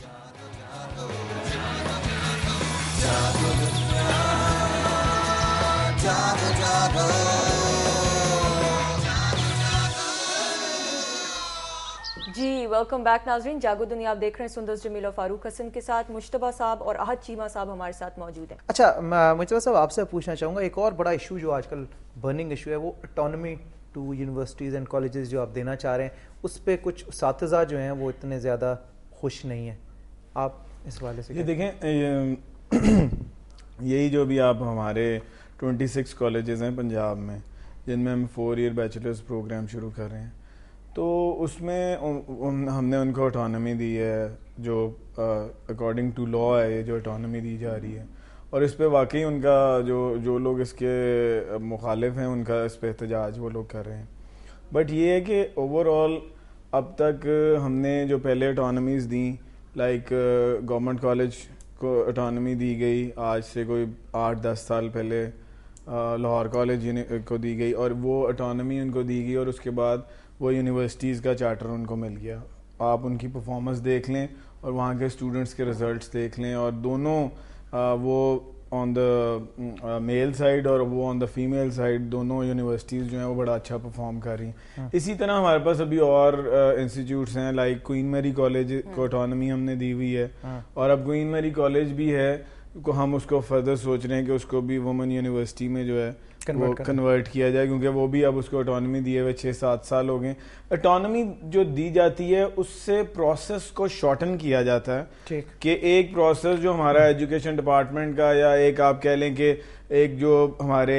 जी welcome back नाजरीन जागो दुनिया आप देख रहे हैं सुंदर जमील और फारूक हसन के साथ मुश्तबा साहब और अहद चीमा साहब हमारे साथ मौजूद हैं अच्छा मुश्तबा साहब आपसे पूछना चाहूँगा एक और बड़ा इशू जो आजकल बर्निंग इशू है वो autonomy to universities and colleges जो आप देना चाह रहे हैं उस पर कुछ उस जो हैं वो इतने ज़्यादा खुश नहीं है आप इस वाले से ये देखें यही जो भी आप हमारे 26 कॉलेजेस हैं पंजाब में जिनमें हम फोर ईयर बैचलर्स प्रोग्राम शुरू कर रहे हैं तो उसमें उन, उन, हमने उनको ऑटोनमी दी है जो अकॉर्डिंग टू लॉ है ये जो ऑटोनमी दी जा रही है और इस पर वाकई उनका जो जो लोग इसके मुखालिफ हैं उनका इस पर एहतजाज वो लोग कर रहे हैं बट ये है कि ओवरऑल अब तक हमने जो पहले ऑटोनमीज़ दी लाइक गवर्नमेंट कॉलेज को अटोनमी दी गई आज से कोई आठ दस साल पहले uh, लाहौर कॉलेज को दी गई और वो अटोनमी उनको दी गई और उसके बाद वो यूनिवर्सिटीज़ का चार्टर उनको मिल गया आप उनकी परफॉर्मेंस देख लें और वहाँ के स्टूडेंट्स के रिज़ल्ट देख लें और दोनों आ, uh, वो ऑन द मेल साइड और वो ऑन द फीमेल साइड दोनों यूनिवर्सिटीज़ जो हैं वो बड़ा अच्छा परफॉर्म कर रही हैं हाँ. इसी तरह हमारे पास अभी और इंस्टीट्यूट्स uh, हैं लाइक क्वीन मेरी कॉलेज को ऑटोनमी हमने दी हुई है हाँ. और अब क्वीन मेरी कॉलेज भी है को हम उसको फर्दर सोच रहे हैं कि उसको भी वुमेन यूनिवर्सिटी में जो है वो कन्वर्ट किया जाए क्योंकि वो भी अब उसको अटोनमी दिए हुए छः सात साल हो गए अटोनमी जो दी जाती है उससे प्रोसेस को शॉर्टन किया जाता है कि एक प्रोसेस जो हमारा एजुकेशन हम्म। डिपार्टमेंट का या एक आप कह लें कि एक जो हमारे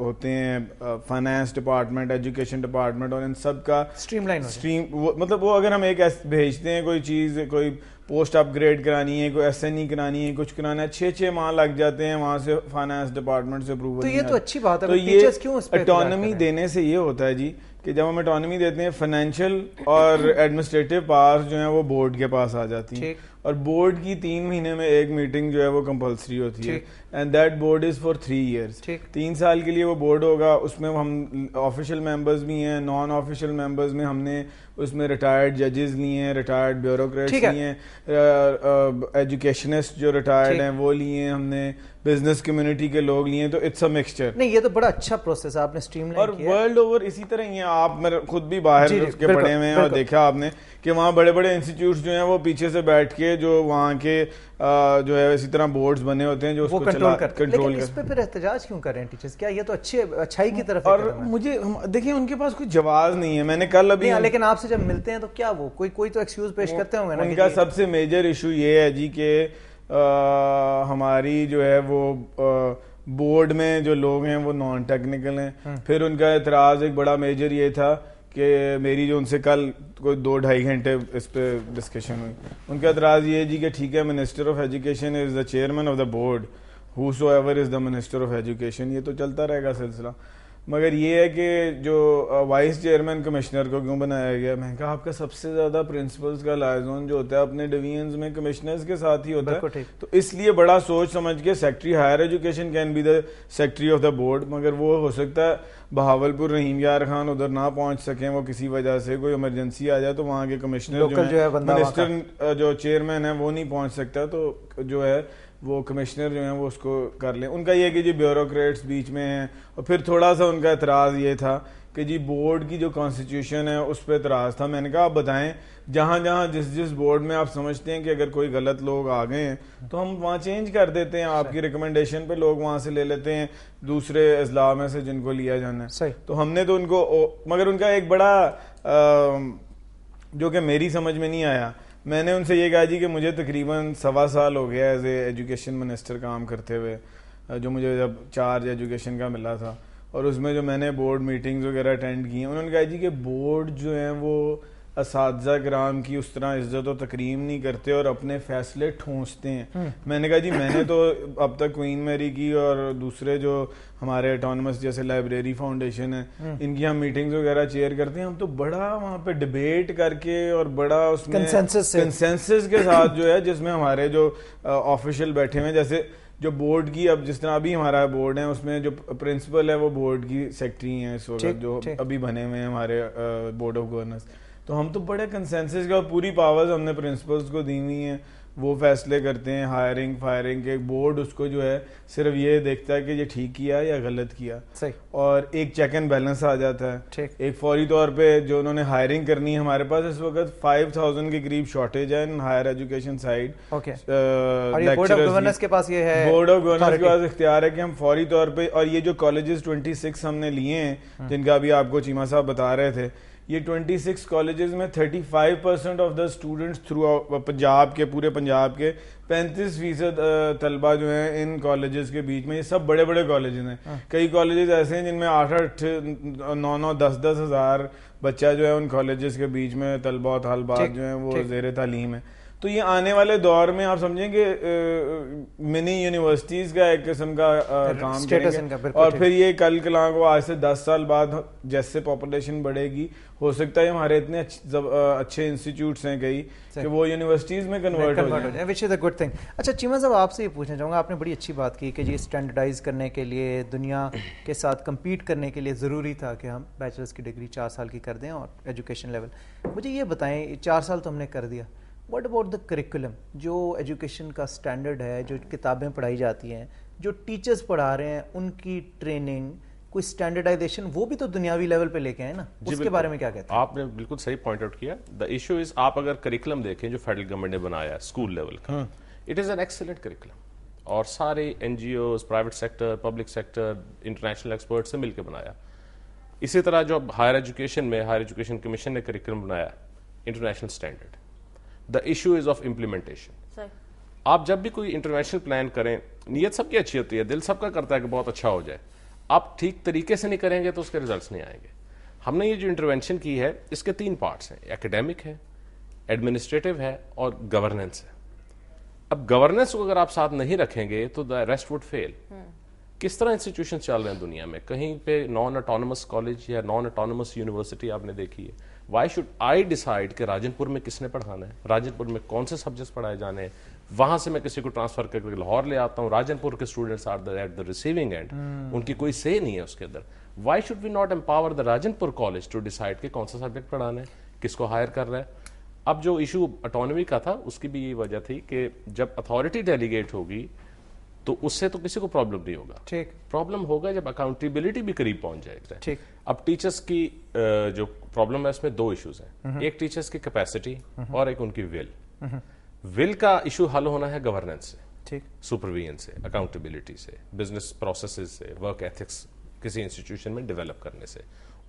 होते हैं फाइनेंस डिपार्टमेंट एजुकेशन डिपार्टमेंट और इन सब का स्ट्रीमलाइन स्ट्रीम वो, मतलब वो अगर हम एक भेजते हैं कोई चीज़ कोई पोस्ट अपग्रेड करानी है कोई एस एन ई करानी है कुछ कराना है छः छः माह लग जाते हैं वहाँ से फाइनेंस डिपार्टमेंट से अप्रूवल तो ये तो अच्छी बात है तो ये क्यों देने से ये होता है जी कि जब हम अटोनमी देते हैं फाइनेंशियल और एडमिनिस्ट्रेटिव पावर जो है वो बोर्ड के पास आ जाती है और बोर्ड की तीन महीने में एक मीटिंग जो है वो कंपलसरी होती है and that board is for three years तीन साल के लिए वो बोर्ड होगा उसमें हम ऑफिशियल मेंबर्स भी हैं नॉन ऑफिशियल मेंबर्स में हमने उसमें रिटायर्ड जजेस लिए हैं रिटायर्ड ब्यूरोक्रेट्स लिए हैं एजुकेशनिस्ट जो रिटायर्ड हैं वो लिए हैं हमने बिजनेस कम्युनिटी के लोग लिए तो इट्स अ मिक्सचर नहीं ये तो बड़ा अच्छा प्रोसेस है आपने स्ट्रीम और वर्ल्ड ओवर इसी तरह ही है आप मेरे खुद भी बाहर के पढ़े हुए हैं और देखा आपने कि वहाँ बड़े बड़े इंस्टीट्यूट जो हैं वो पीछे से बैठ के जो वहाँ के जो है इसी तरह बोर्ड्स बने होते हैं जो उसको कंट्रोल कर कंट्रोल लेकिन इस पे फिर एहतजाज क्यों कर रहे हैं टीचर्स क्या ये तो अच्छे अच्छाई की तरफ और मुझे देखिए उनके पास कोई जवाब नहीं है मैंने कल अभी नहीं, लेकिन आपसे जब मिलते हैं तो क्या वो कोई कोई तो एक्सक्यूज पेश करते होंगे ना उनका सबसे मेजर इशू ये है जी के हमारी जो है वो बोर्ड में जो लोग हैं वो नॉन टेक्निकल हैं हाँ। फिर उनका एतराज़ एक बड़ा मेजर ये था कि मेरी जो उनसे कल कोई दो ढाई घंटे इस पर डिस्कशन हुई उनका एतराज़ ये जी कि ठीक है minister of education is the chairman of the board whosoever is the minister of education ये तो चलता रहेगा सिलसिला मगर ये है कि जो वाइस चेयरमैन कमिश्नर को क्यों बनाया गया मैं कहा आपका सबसे ज़्यादा प्रिंसिपल्स का लाइजोन जो होता है अपने डिवीजन में कमिश्नर्स के साथ ही होता है तो इसलिए बड़ा सोच समझ के secretary higher education can be the secretary of the board मगर वो हो सकता है बहावलपुर रहीम यार खान उधर ना पहुंच सके वो किसी वजह से कोई इमरजेंसी आ जाए तो वहाँ के कमिश्नर जो है मिनिस्टर जो चेयरमैन है वो नहीं पहुंच सकता तो जो है वो कमिश्नर जो हैं वो उसको कर लें उनका ये कि जी ब्यूरोक्रेट्स बीच में हैं और फिर थोड़ा सा उनका एतराज़ ये था कि जी बोर्ड की जो कॉन्स्टिट्यूशन है उस पर एतराज़ था मैंने कहा आप बताएं जहाँ जहाँ जिस जिस बोर्ड में आप समझते हैं कि अगर कोई गलत लोग आ गए हैं तो हम वहाँ चेंज कर देते हैं आपकी रिकमेंडेशन पे लोग वहाँ से ले लेते हैं दूसरे अजला में से जिनको लिया जाना है सही तो हमने तो उनको मगर उनका एक बड़ा जो कि मेरी समझ में नहीं आया मैंने उनसे ये कहा जी कि मुझे तकरीबन सवा साल हो गया एज एजुकेशन मिनिस्टर काम करते हुए जो मुझे जब चार्ज एजुकेशन का मिला था और उसमें जो मैंने बोर्ड मीटिंग्स वगैरह अटेंड की हैं उन्होंने कहा जी कि बोर्ड जो हैं वो ग्राम की उस तरह इज्जत और तकरीम नहीं करते और अपने फैसले ठूंसते हैं हम्म। मैंने कहा जी मैंने तो अब तक क्वीन मेरी की और दूसरे जो हमारे ऑटोनमस जैसे लाइब्रेरी फाउंडेशन है इनकी हम मीटिंग्स वगैरह चेयर करते हैं हम तो बड़ा वहाँ पे डिबेट करके और बड़ा उसमें कंसेंसस के साथ जो है जिसमें हमारे जो ऑफिशियल बैठे हुए जैसे जो बोर्ड की अब जिस तरह अभी हमारा बोर्ड है उसमें जो प्रिंसिपल है वो बोर्ड की सेक्रेटरी है इस वक्त जो अभी बने हुए हैं हमारे बोर्ड ऑफ गवर्नर्स तो हम तो बड़े कंसेंसस और पूरी पावर्स हमने प्रिंसिपल्स को दी हुई हैं वो फैसले करते हैं हायरिंग फायरिंग के बोर्ड उसको जो है सिर्फ ये देखता है कि ये ठीक किया या गलत किया सही और एक चेक एंड बैलेंस आ जाता है ठीक एक फौरी तौर पे जो उन्होंने हायरिंग करनी है हमारे पास इस वक्त 5000 के करीब शॉर्टेज है in higher education side okay board of governance के पास ये है बोर्ड ऑफ गवर्नेंस के पास इख्तियार है कि हम फौरी तौर पर और ये जो कॉलेजेस ट्वेंटी हमने लिए हैं हम्म। जिनका अभी आपको चीमा साहब बता रहे थे ये 26 कॉलेजेस में 35 percent of the students through Punjab के पूरे पंजाब के 35 फीसद तलबा जो हैं इन कॉलेजेस के बीच में ये सब बड़े बड़े कॉलेजेस हैं हाँ। कई कॉलेजेस ऐसे हैं जिनमें आठ आठ नौ नौ दस दस हज़ार बच्चा जो है उन कॉलेजेस के बीच में तलबा और जो हैं वो जेर तालीम है तो ये आने वाले दौर में आप समझेंगे मिनी यूनिवर्सिटीज का एक किस्म का आ, काम करेंगे और फिर ये कल कला को आज से दस साल बाद जैसे पॉपुलेशन बढ़ेगी हो सकता है हमारे इतने अच्छे इंस्टीट्यूट्स हैं कई कि वो यूनिवर्सिटीज में कन्वर्ट हो जाए which is a good thing अच्छा चीमा साहब आपसे ये पूछना चाहूँगा आपने बड़ी अच्छी बात की कि जी स्टैंडर्डाइज करने के लिए दुनिया के साथ कम्पीट करने के लिए ज़रूरी था कि हम बैचलर्स की डिग्री चार साल की कर दें और एजुकेशन लेवल मुझे ये बताएं चार साल तो हमने कर दिया वट अबाउट द करिकुलम जो एजुकेशन का स्टैंडर्ड है जो किताबें पढ़ाई जाती हैं जो टीचर्स पढ़ा रहे हैं उनकी ट्रेनिंग कोई स्टैंडर्डाइजेशन वो भी तो दुनियावी लेवल पे लेके आए ना उसके बारे में क्या कहते हैं आपने बिल्कुल सही पॉइंट आउट किया द इशू इज आप अगर करिकुलम देखें जो फेडरल गवर्नमेंट ने बनाया स्कूल लेवल का it is an excellent curriculum और सारे an private sector public sector international expert से मिलकर बनाया इसी तरह जो हायर एजुकेशन में हायर एजुकेशन कमीशन ने करिकुलम बनाया international standard the issue is of implementation आप जब भी कोई इंटरनेशनल प्लान करें नीयत सबकी अच्छी होती है दिल सबका करता है कि बहुत अच्छा हो जाए आप ठीक तरीके से नहीं करेंगे तो उसके रिजल्ट नहीं आएंगे हमने ये जो इंटरवेंशन की है इसके तीन पार्ट्स हैं एकेडेमिक है एडमिनिस्ट्रेटिव है और गवर्नेंस है अब गवर्नेंस को अगर आप साथ नहीं रखेंगे तो द रेस्ट वुड फेल किस तरह इंस्टीट्यूशन चल रहे हैं दुनिया में कहीं पे नॉन ऑटोनमस कॉलेज या नॉन ऑटोनमस यूनिवर्सिटी आपने देखी है वाई शुड आई डिसाइड कि राजनपुर में किसने पढ़ाना है राजनपुर में कौन से सब्जेक्ट्स पढ़ाए जाने हैं वहां से मैं किसी को ट्रांसफर करके लाहौर ले आता हूँ राजनपुर के students are at the receiving end उनकी कोई से नहीं है उसके अंदर why should we not empower the Rajanpur college to decide कि कौन सा सब्जेक्ट पढ़ाना है किसको हायर कर रहा है अब जो इशू अटोनमी का था उसकी भी ये वजह थी कि जब अथॉरिटी डेलीगेट होगी तो उससे तो किसी को प्रॉब्लम नहीं होगा ठीक प्रॉब्लम होगा जब अकाउंटेबिलिटी भी करीब पहुंच जाएगा ठीक अब टीचर्स की जो प्रॉब्लम है उसमें दो इश्यूज हैं हम्म। एक टीचर्स की कैपेसिटी हम्म। और एक उनकी विल विल हम्म। का इशू हल होना है गवर्नेंस से ठीक सुपरविजन से अकाउंटेबिलिटी से बिजनेस प्रोसेस से वर्क एथिक्स किसी इंस्टीट्यूशन में डेवलप करने से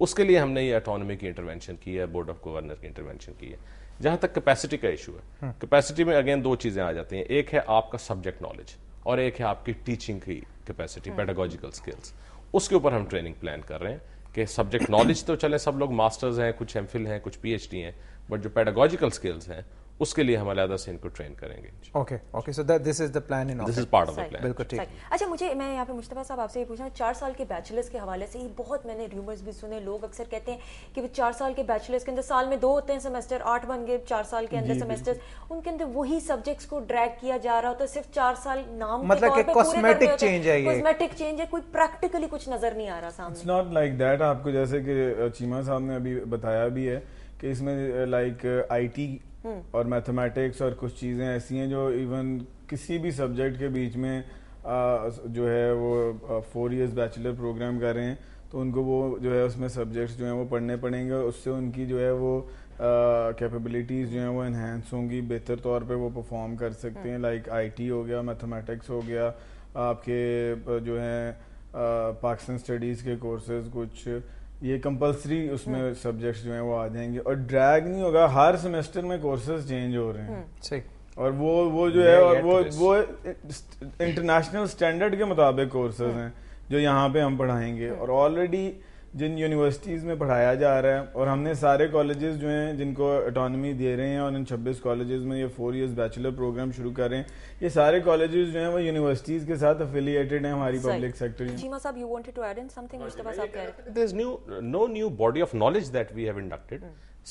उसके लिए हमने ये अटोनमी की इंटरवेंशन की है बोर्ड ऑफ गवर्नर की इंटरवेंशन की है जहां तक कैपेसिटी का इशू है कैपेसिटी में अगेन दो चीजें आ जाती हैं एक है आपका सब्जेक्ट नॉलेज और एक है आपकी टीचिंग की कैपेसिटी पेडागोजिकल स्किल्स उसके ऊपर हम ट्रेनिंग प्लान कर रहे हैं कि सब्जेक्ट नॉलेज तो चले सब लोग मास्टर्स हैं कुछ एम हैं कुछ पी हैं बट जो पेडागोजिकल स्किल्स हैं उसके लिए हम अलहदा से इनको ट्रेन करेंगे okay okay so that this is the plan in this is part of the plan बिल्कुल ठीक अच्छा मुझे मैं यहाँ पे मुश्तफा साहब आपसे ये पूछना चार साल के बैचलर्स के हवाले से ही बहुत मैंने र्यूमर्स भी सुने लोग अक्सर कहते हैं कि वो चार साल के बैचलर्स के अंदर साल में दो होते हैं सेमेस्टर आठ बन गए चार साल के अंदर सेमेस्टर उनके अंदर वही सब्जेक्ट्स को ड्रैग किया जा रहा होता है सिर्फ चार साल नाम मतलब कॉस्मेटिक चेंज है ये कॉस्मेटिक चेंज है कोई प्रैक्टिकली कुछ नजर नहीं आ रहा सामने इट्स नॉट लाइक दैट आपको जैसे कि चीमा साहब ने अभी बताया भी है कि इसमें लाइक आईटी हम्म। और मैथमेटिक्स और कुछ चीज़ें ऐसी हैं जो इवन किसी भी सब्जेक्ट के बीच में आ, जो है वो फोर इयर्स बैचलर प्रोग्राम कर रहे हैं तो उनको वो जो है उसमें सब्जेक्ट्स जो हैं वो पढ़ने पड़ेंगे उससे उनकी जो है वो कैपेबिलिटीज़ जो हैं वो इन्हेंस होंगी बेहतर तौर पे वो परफॉर्म कर सकते हैं लाइक हम्म। आईटी हो गया मैथमेटिक्स हो गया आपके जो हैं पाकिस्तान स्टडीज़ के कोर्सेज कुछ ये कंपलसरी उसमें सब्जेक्ट्स हम्म। जो हैं वो आ जाएंगे और ड्रैग नहीं होगा हर सेमेस्टर में कोर्सेज चेंज हो रहे हैं हम्म। सही और वो वो जो है और वो तो वो इंटरनेशनल स्टैंडर्ड के मुताबिक कोर्सेज हम्म। हैं जो यहाँ पे हम पढ़ाएंगे और ऑलरेडी जिन यूनिवर्सिटीज़ में पढ़ाया जा रहा है और हमने सारे कॉलेजेस जो हैं जिनको अटोनमी दे रहे हैं और इन 26 कॉलेजेस में ये फोर इयर्स बैचलर प्रोग्राम शुरू कर रहे हैं ये सारे कॉलेजेस जो हैं वो यूनिवर्सिटीज़ के साथ अफिलिएटेड हैं हमारी public sector sahab you wanted to add in something new no new body of knowledge that we have inducted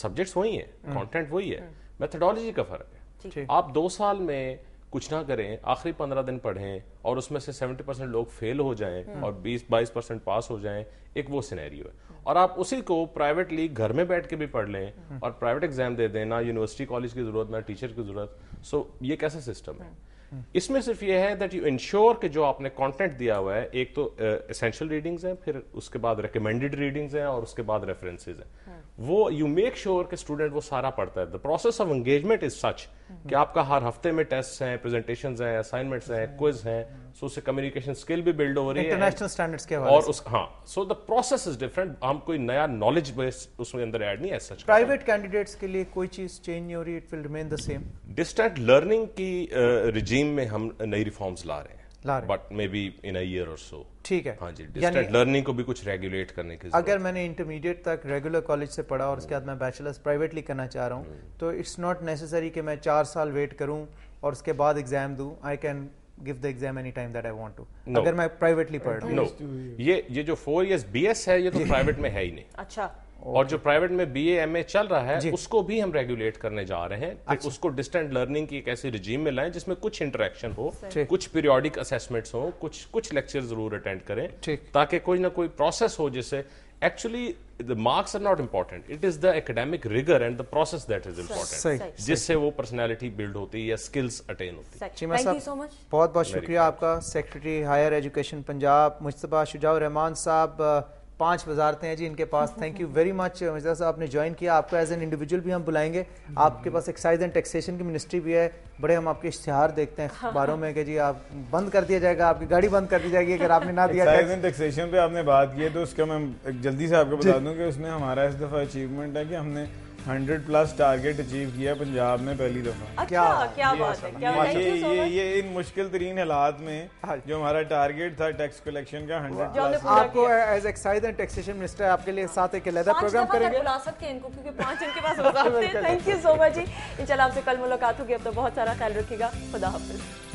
subjects वही हैं कंटेंट hmm. वही है मेथडोलॉजी hmm. का फर्क है आप दो साल में कुछ ना करें आखिरी पंद्रह दिन पढ़ें और उसमें से सेवेंटी परसेंट लोग फेल हो जाएं हम्म। और बीस बाईस परसेंट पास हो जाएं एक वो सिनेरियो है और आप उसी को प्राइवेटली घर में बैठ के भी पढ़ लें हम्म। और प्राइवेट एग्जाम दे दें ना यूनिवर्सिटी कॉलेज की जरूरत ना टीचर की जरूरत सो ये कैसा सिस्टम है हम्म। इसमें सिर्फ ये है दैट यू इंश्योर कि जो आपने कंटेंट दिया हुआ है एक तो एसेंशियल uh, रीडिंग्स हैं फिर उसके बाद रिकमेंडेड रीडिंग्स हैं और उसके बाद रेफरेंसेज हैं वो यू मेक श्योर कि स्टूडेंट वो सारा पढ़ता है the process of engagement is such कि आपका हर हफ्ते में टेस्ट हैं प्रेजेंटेशन हैं असाइनमेंट्स हैं क्विज हैं सो उससे कम्युनिकेशन स्किल भी बिल्ड हो रही है इंटरनेशनल स्टैंडर्ड्स के और उस हाँ so the process is different हम कोई नया नॉलेज बेस उसमें अंदर ऐड नहीं है सच प्राइवेट कैंडिडेट्स के लिए कोई चीज चेंज नहीं हो रही it will remain the same distant learning की रिजीम uh, में हम नई रिफॉर्म्स ला रहे हैं but may be in a year और सो ठीक है हाँ जी डिस्टेंट लर्निंग को भी कुछ रेगुलेट करने की अगर मैंने इंटरमीडिएट तक रेगुलर कॉलेज से पढ़ा और उसके बाद मैं बैचलर्स प्राइवेटली करना चाह रहा हूँ हम्म। तो इट्स नॉट नेसेसरी कि मैं चार साल वेट करूँ और उसके बाद exam do I can give the exam any time that I want to अगर मैं प्राइवेटली पढ़ रहा हूँ ये ये जो फोर इयर्स बीएस है ये तो प्राइवेट में है ही नहीं अच्छा और जो प्राइवेट में बी एम ए चल रहा है उसको भी हम रेगुलेट करने जा रहे हैं तो अच्छा। उसको डिस्टेंट लर्निंग की एक ऐसी रिजीम में लाएं जिसमें कुछ इंटरेक्शन हो कुछ पीरियोडिक असेसमेंट्स हो कुछ कुछ लेक्चर जरूर अटेंड करें ताकि कोई ना कोई प्रोसेस हो जिससे actually the marks are not important it is the academic rigour and the process that is important जिससे वो पर्सनैलिटी बिल्ड होती है या स्किल्स अटेन होती है चीमा साहब so much. बहुत बहुत शुक्रिया आपका secretary higher education Punjab Mujtaba Shujaur Rehman sahab पांच वजारतें हैं जी इनके पास thank you very much Mirza sahab आपने ज्वाइन किया आपको एज एन इंडिविजुअल भी हम बुलाएंगे आपके पास एक्साइज एंड टैक्सेशन की मिनिस्ट्री भी है बड़े हम आपके इश्तहार देखते हैं अखबारों हाँ, हाँ। में कि जी आप बंद कर दिया जाएगा आपकी गाड़ी बंद कर दी जाएगी अगर आपने ना दिया एक्साइज एंड टैक्सेशन पे आपने बात की है तो उसका मैं जल्दी से आपको बता दूँ कि उसमें हमारा इस दफ़ा अचीवमेंट है कि हमने हंड्रेड प्लस टारगेट अचीव किया पंजाब में पहली दफा अच्छा, क्या क्या बात है क्या ये ये ये इन मुश्किल तरीन हालात में हाँ जो हमारा टारगेट था टैक्स कलेक्शन का हंड्रेड आपको as excise and taxation minister आपके लिए साथ एक अलहदा प्रोग्राम करेंगे सकते हैं क्योंकि पांच इनके पास थैंक यू सो मच जी इंशाल्लाह आपसे कल मुलाकात होगी अब तो बहुत सारा ख्याल रखेगा खुदा हाफिज़